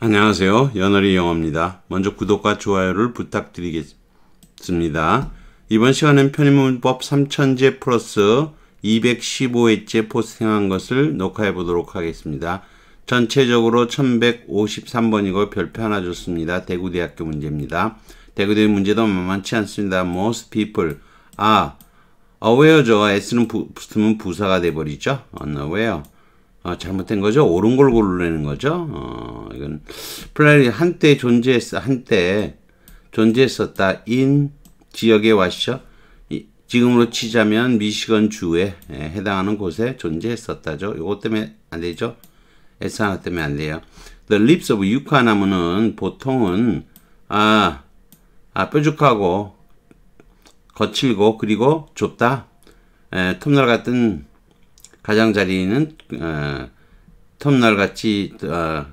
안녕하세요. 연어리 영어입니다. 먼저 구독과 좋아요를 부탁드리겠습니다. 이번 시간은 편의문법 3000제 플러스 215회째 포스팅한 것을 녹화해 보도록 하겠습니다. 전체적으로 1153번이고 별표 하나 줬습니다. 대구대학교 문제입니다. 대구대 문제도 만만치 않습니다. Most people 아, aware 저 S는 부, 붙으면 부사가 돼버리죠. unaware 어, 잘못된 거죠. 옳은 걸 고르는 거죠. 어, 이건 플라이 한때 존재했 한때 존재했었다. 인 지역에 왔죠. 지금으로 치자면 미시건 주에 예, 해당하는 곳에 존재했었다죠. 요것 때문에 안 되죠. S 하나 때문에 안 돼요. The lips of 유카 나무는 보통은 아, 아 뾰족하고 거칠고 그리고 좁다. 톱날 예, 같은 가장자리는 어, 톱날 같이 어,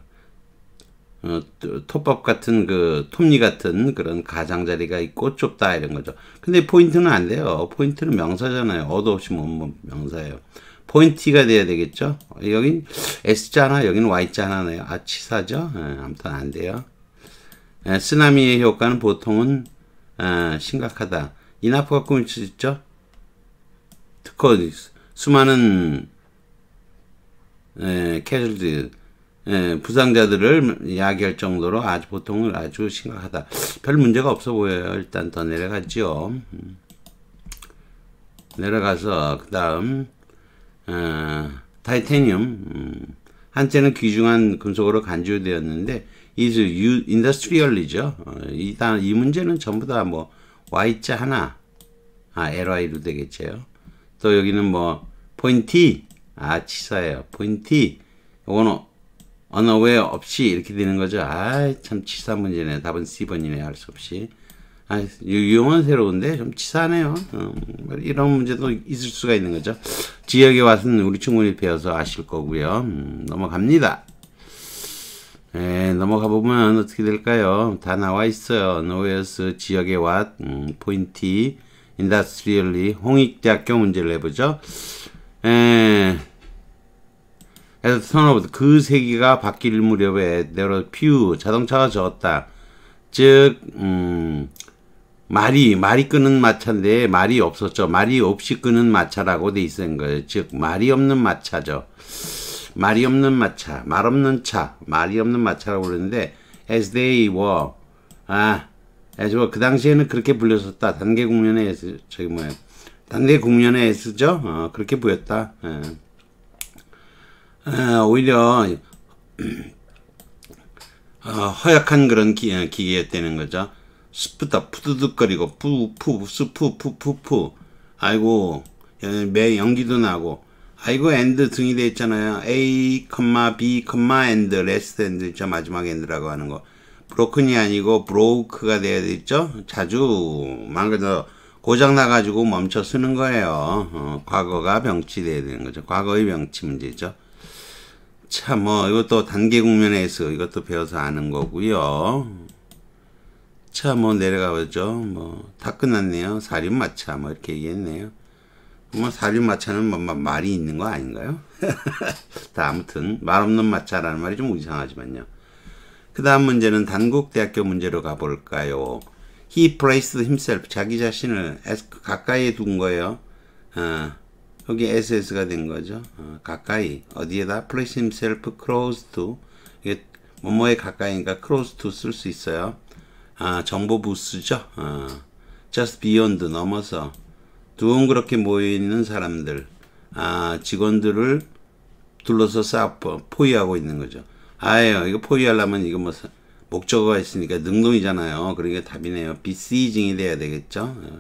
어, 톱밥 같은 그 톱니 같은 그런 가장자리가 있고 좁다 이런 거죠. 근데 포인트는 안 돼요. 포인트는 명사잖아요. 어도 없이 못 명사예요. 포인트가 돼야 되겠죠. 여긴 S자 하나, 여기는 Y자 하나네요. 아 치사죠. 에, 예, 아무튼 안 돼요. 에, 예, 쓰나미의 효과는 보통은 에, 어, 심각하다. 이나프가 꾸미치죠. 특허 수많은 에, 예, 캐슬드 예, 부상자들을 야기할 정도로 아주 보통은 아주 심각하다. 별 문제가 없어 보여요. 일단 더내려가지 음. 내려가서 그 다음 어, 타이타늄 음, 한때는 귀중한 금속으로 간주되었는데 이즈 인더스트리얼이죠. 어, 이 문제는 전부 다 뭐 Y자 하나 아 LY로 되겠죠. 또 여기는 뭐 포인티 아 치사예요 포인티 요거는 u n a w 없이 이렇게 되는 거죠 아 참 치사 문제네 답은 C번이네 요할 수 없이 아 유형은 새로운데 좀 치사하네요 음, 이런 문제도 있을 수가 있는 거죠 지역에 와서는 우리 충분히 배워서 아실 거고요 음, 넘어갑니다 에 예, 넘어가 보면 어떻게 될까요? 다 나와 있어요. 노웨어스 지역에 왓, 음, 포인트 인더스트리얼리 홍익대학교 문제를 해보죠. 에, 그래서 선호부터 그 세기가 바뀔 무렵에 내로 피 자동차가 적었다. 즉 음, 말이 말이 끄는 마차인데 말이 없었죠. 말이 없이 끄는 마차라고 돼 있는 거예요. 즉 말이 없는 마차죠. 말이 없는 마차, 말 없는 차, 말이 없는 마차라고 그러는데 as they were 아 에스그 당시에는 그렇게 불렸었다. 단계 공연에 에스 저기 뭐야 단계 공연에 에스죠. 어, 그렇게 보였다. 예. 에, 어, 오히려 어, 허약한 그런 기, 어, 기계였다는 거죠. 스프다 푸드득거리고 푸푸 스푸 푸푸푸 아이고 매 연기도 나고 아이고 엔드 등이 돼 있잖아요. A, B, 엔드, 레스트 엔드 있죠. 마지막 엔드라고 하는 거. 브로큰이 아니고 브로크가 돼야 되겠죠? 자주 망가져 고장 나가지고 멈춰 쓰는 거예요. 어, 과거가 병치 돼야 되는 거죠. 과거의 병치 문제죠. 참, 뭐, 이것도 단계 국면에서 이것도 배워서 아는 거고요. 차, 뭐, 내려가보죠. 뭐, 다 끝났네요. 사륜마차, 뭐, 이렇게 얘기했네요. 뭐, 사륜마차는 뭐, 말이 있는 거 아닌가요? 다 아무튼, 말 없는 마차라는 말이 좀 이상하지만요. 그 다음 문제는 단국대학교 문제로 가볼까요? He placed himself. 자기 자신을 가까이 둔 거예요. 어, 여기 SS가 된 거죠. 어, 가까이. 어디에다? place himself close to. 이게 뭐뭐에 가까이니까 close to 쓸 수 있어요. 아, 정보 부스죠. 어, just beyond. 넘어서. 두엉그렇게 모여있는 사람들. 아, 직원들을 둘러서 쌓 포위하고 있는 거죠. 아예 이거 포기하려면 이거 뭐 목적어가 있으니까 능동이잖아요. 그러니까 답이네요. 비시징이 돼야 되겠죠. 예.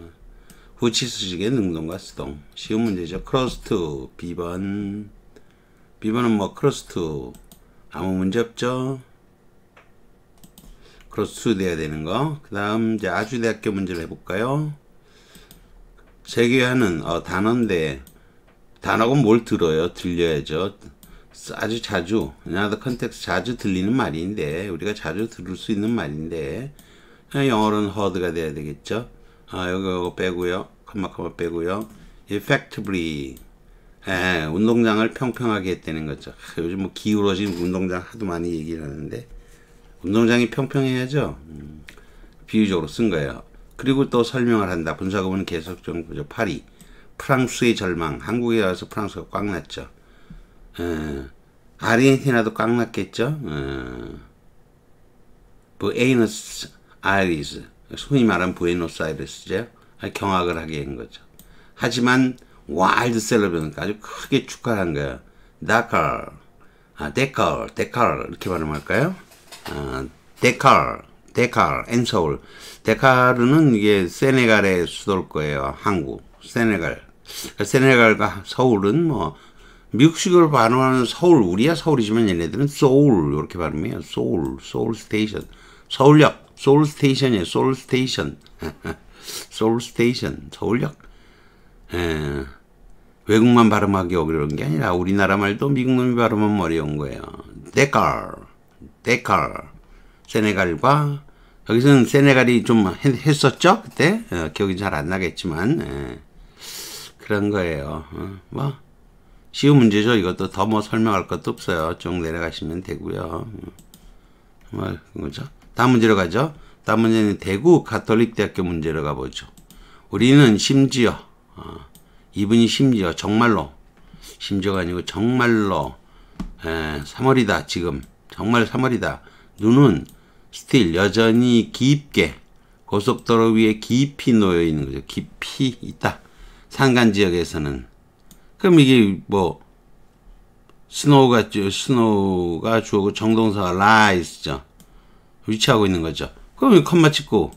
후치수식의 능동과 수동. 쉬운 문제죠. 크로스 투비번비번은뭐 크로스 투 아무 문제 없죠. 크로스 투 돼야 되는 거. 그 다음 이제 아주대학교 문제를 해볼까요? 세계화는 어, 단어인데 단어가 뭘 들어요? 들려야죠. 아주 자주 another context 자주 들리는 말인데 우리가 자주 들을 수 있는 말인데 영어로는 heard가 돼야 되겠죠 아 여기 이거 빼고요 컴마 컴마 빼고요 effectively 예, 운동장을 평평하게 했다는 거죠 요즘 뭐 기울어진 운동장 하도 많이 얘기를 하는데 운동장이 평평해야죠 음, 비유적으로 쓴 거예요 그리고 또 설명을 한다 분석은 계속 좀 보죠 파리 프랑스의 절망 한국에 와서 프랑스가 꽉 났죠 어, 아르헨티나도 꽉났겠죠. 예. 부에노스 아이리스 소위 말하 부에노스아이레스죠. 경악을 하게 된 거죠. 하지만 와일드 셀러브니 아주 크게 축하한 거예요. 다칼, 아 데칼, 데칼 이렇게 발음할까요? 아, 데칼, 데칼, 앤서울. 데카르 이게 세네갈의 수도일 거예요. 항구, 세네갈. 세네갈과 서울은 뭐 미국식으로 발음하는 서울 우리야 서울이지만 얘네들은 소울 이렇게 발음해요 소울 소울 스테이션 서울역 소울 스테이션이에요 소울 스테이션 소울 스테이션 서울역 에, 예. 외국만 발음하기 어려운 게 아니라 우리나라 말도 미국놈이 발음하면 어려운 거예요 데칼 데칼 세네갈과 여기서는 세네갈이 좀 했었죠 그때 어, 기억이 잘 안 나겠지만 에, 예. 그런 거예요 어, 뭐 쉬운 문제죠. 이것도 더 뭐 설명할 것도 없어요. 쭉 내려가시면 되고요. 정말 그죠. 다음 문제로 가죠. 다음 문제는 대구 가톨릭 대학교 문제로 가보죠. 우리는 심지어 어, 이분이 심지어 정말로 심지어가 아니고 정말로 에, 예, 3월이다 지금 정말 3월이다 눈은 스틸 여전히 깊게 고속도로 위에 깊이 놓여 있는 거죠. 깊이 있다. 산간 지역에서는 그럼 이게 뭐 스노우가 스노우가 주어고 정동사가 라이스죠. 위치하고 있는 거죠. 그럼 이 컴마 찍고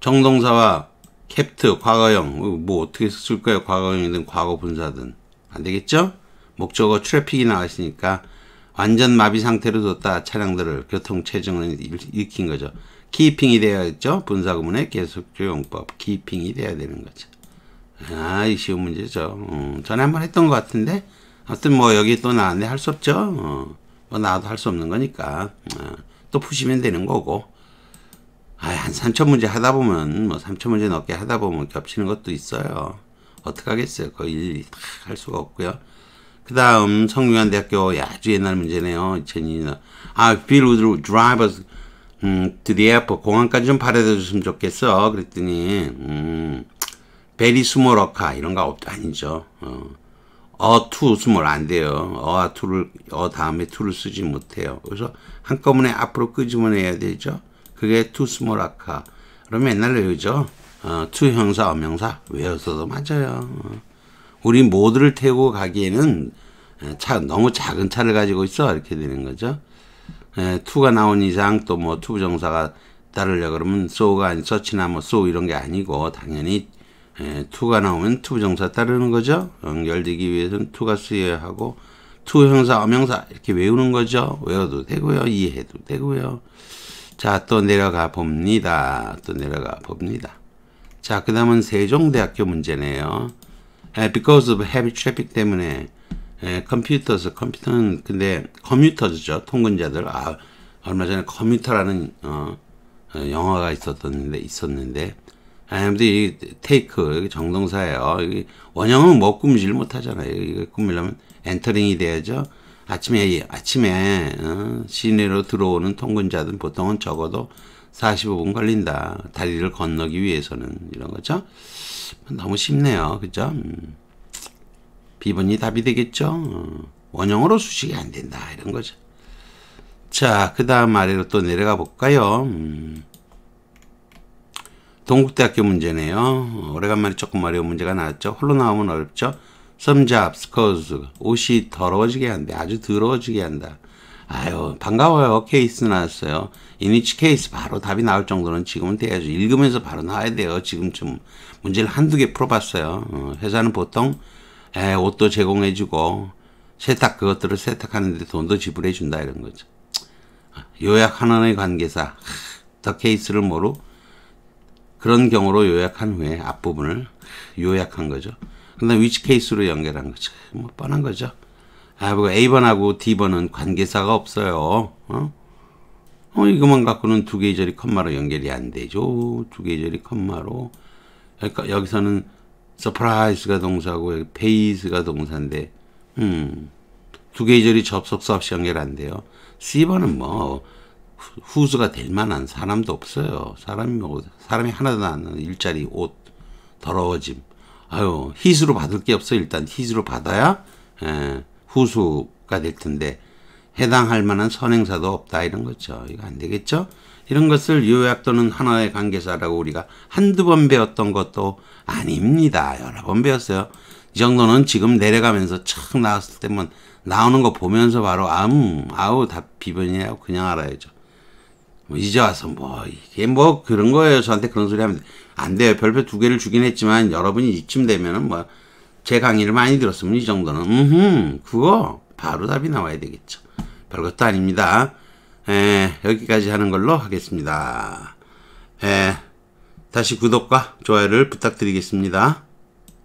정동사와 캡트 과거형 뭐 어떻게 쓸까요? 과거형이든 과거 분사든 안 되겠죠? 목적어 트래픽이 나왔으니까 완전 마비 상태로 뒀다 차량들을 교통 체증을 일으킨 거죠. 키핑이 되어야 겠죠 분사 구문의 계속조 용법 키핑이 되어야 되는 거죠. 아, 이 쉬운 문제죠. 음, 전에 한 번 했던 것 같은데. 아무튼 뭐 여기 또 나왔네. 할 수 없죠. 어, 뭐 나와도 할 수 없는 거니까. 어, 또 푸시면 되는 거고. 아, 한 3천 문제 하다 보면, 뭐 3천 문제 넘게 하다 보면 겹치는 것도 있어요. 어떡하겠어요. 거의 일다할 수가 없고요. 그 다음 성균관대학교 아주 옛날 문제네요. 2002년. 아, 빌 우드 드라이버스 음, 드디어 공항까지 좀 발휘해 줬으면 좋겠어. 그랬더니 음, 베리 스몰 어카 이런 거 없, 아니죠. 어, 어 투 스몰 안 돼요. 어와 아 투를, 어 다음에 투를 쓰지 못해요. 그래서 한꺼번에 앞으로 끄집어내야 되죠. 그게 투 스몰 어카. 그럼 맨날 외우죠. 어, 투 형사, 어명사 외워서도 맞아요. 어. 우리 모두를 태우고 가기에는 차, 너무 작은 차를 가지고 있어. 이렇게 되는 거죠. 에, 투가 나온 이상 또 뭐 투부정사가 따르려 그러면 소가 아니 서치나 뭐 소 이런 게 아니고 당연히 예, t 가 나오면 투 o 부정사 따르는 거죠. 연결되기 위해서는 t 가 쓰여야 하고 t 형사, 어명사 이렇게 외우는 거죠. 외워도 되고요. 이해해도 되고요. 자, 또 내려가 봅니다. 또 내려가 봅니다. 자, 그 다음은 세종대학교 문제네요. 예, because of heavy traffic 때문에 에, 예, computers, 컴퓨터는 근데 커뮤터즈죠. 통근자들. 아, 얼마 전에 커뮤터라는 어, 어, 영화가 있었던데 있었는데 IMD 이 테이크 정동사예요. 여기 원형은 뭐 꾸미질 못하잖아요. 이거 꾸미려면 엔터링이 돼야죠. 아침에 아침에 어, 시내로 들어오는 통근자든 보통은 적어도 45분 걸린다. 다리를 건너기 위해서는 이런 거죠. 너무 쉽네요. 그죠? 음. 비번이 답이 되겠죠. 어, 원형으로 수식이 안 된다. 이런 거죠. 자, 그 다음 아래로 또 내려가 볼까요? 음. 동국대학교 문제네요. 오래간만에 조금 어려운 문제가 나왔죠. 홀로 나오면 어렵죠. 썸잡, 스커즈, 옷이 더러워지게 한다. 아주 더러워지게 한다. 아유 반가워요. 케이스 나왔어요. 이니치 케이스 바로 답이 나올 정도는 지금은 돼야죠. 읽으면서 바로 나와야 돼요. 지금쯤 문제를 한두 개 풀어봤어요. 어, 회사는 보통 에, 옷도 제공해주고 세탁 그것들을 세탁하는데 돈도 지불해준다 이런 거죠. 아, 요약 하나의 관계사 더 케이스를 모르 고 그런 경우로 요약한 후에 앞부분을 요약한 거죠. 그다음 위치 케이스로 연결한 거죠. 뭐 뻔한 거죠. 아, 뭐 A번하고 D번은 관계사가 없어요. 어? 어, 이것만 갖고는 두 개의 절이 컴마로 연결이 안 되죠. 두 개의 절이 컴마로. 그러니까 여기서는 서프라이즈가 동사고 여기 페이스가 동사인데 음, 두 개의 절이 접속사 없이 연결 안 돼요. C번은 뭐 후수가 될 만한 사람도 없어요. 사람이 뭐, 사람이 하나도 안 일자리, 옷, 더러워짐. 아유, 희수로 받을 게 없어. 일단 희수로 받아야 에, 예, 후수가 될 텐데 해당할 만한 선행사도 없다 이런 거죠. 이거 안 되겠죠? 이런 것을 요약 또는 하나의 관계사라고 우리가 한두 번 배웠던 것도 아닙니다. 여러 번 배웠어요. 이 정도는 지금 내려가면서 착 나왔을 때면 나오는 거 보면서 바로 아음 아우 다 비변이에요 그냥 알아야죠. 뭐 이제 와서 뭐 이게 뭐 그런 거예요. 저한테 그런 소리 하면 안 돼요. 별표 두 개를 주긴 했지만 여러분이 이쯤 되면은 뭐제 강의를 많이 들었으면 이 정도는 음 그거 바로 답이 나와야 되겠죠. 별것도 아닙니다. 에, 예, 여기까지 하는 걸로 하겠습니다. 에, 예, 다시 구독과 좋아요를 부탁드리겠습니다.